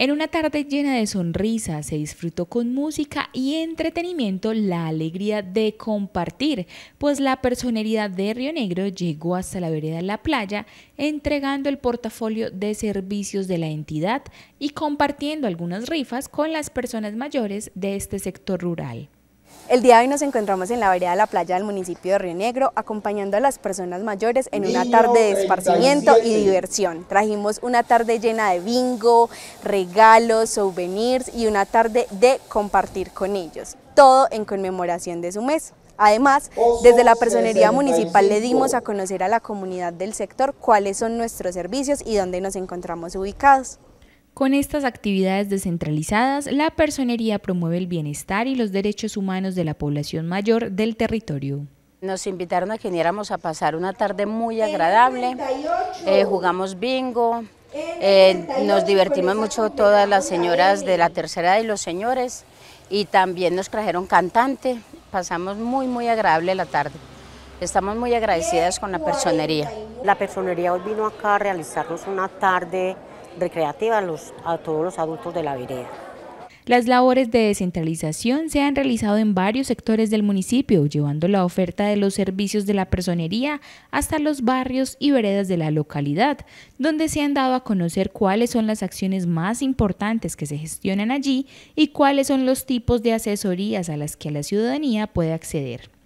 En una tarde llena de sonrisas se disfrutó con música y entretenimiento la alegría de compartir, pues la personería de Río Negro llegó hasta la vereda de La Playa entregando el portafolio de servicios de la entidad y compartiendo algunas rifas con las personas mayores de este sector rural. El día de hoy nos encontramos en la vereda de la playa del municipio de Río Negro, acompañando a las personas mayores en una tarde de esparcimiento y diversión. Trajimos una tarde llena de bingo, regalos, souvenirs y una tarde de compartir con ellos, todo en conmemoración de su mes. Además, desde la Personería Municipal le dimos a conocer a la comunidad del sector cuáles son nuestros servicios y dónde nos encontramos ubicados. Con estas actividades descentralizadas, la personería promueve el bienestar y los derechos humanos de la población mayor del territorio. Nos invitaron a que viniéramos a pasar una tarde muy agradable, eh, jugamos bingo, eh, nos divertimos mucho todas las señoras de la tercera edad y los señores y también nos trajeron cantante, pasamos muy muy agradable la tarde. Estamos muy agradecidas con la personería. La personería hoy vino acá a realizarnos una tarde recreativa a, a todos los adultos de la vereda. Las labores de descentralización se han realizado en varios sectores del municipio, llevando la oferta de los servicios de la personería hasta los barrios y veredas de la localidad, donde se han dado a conocer cuáles son las acciones más importantes que se gestionan allí y cuáles son los tipos de asesorías a las que la ciudadanía puede acceder.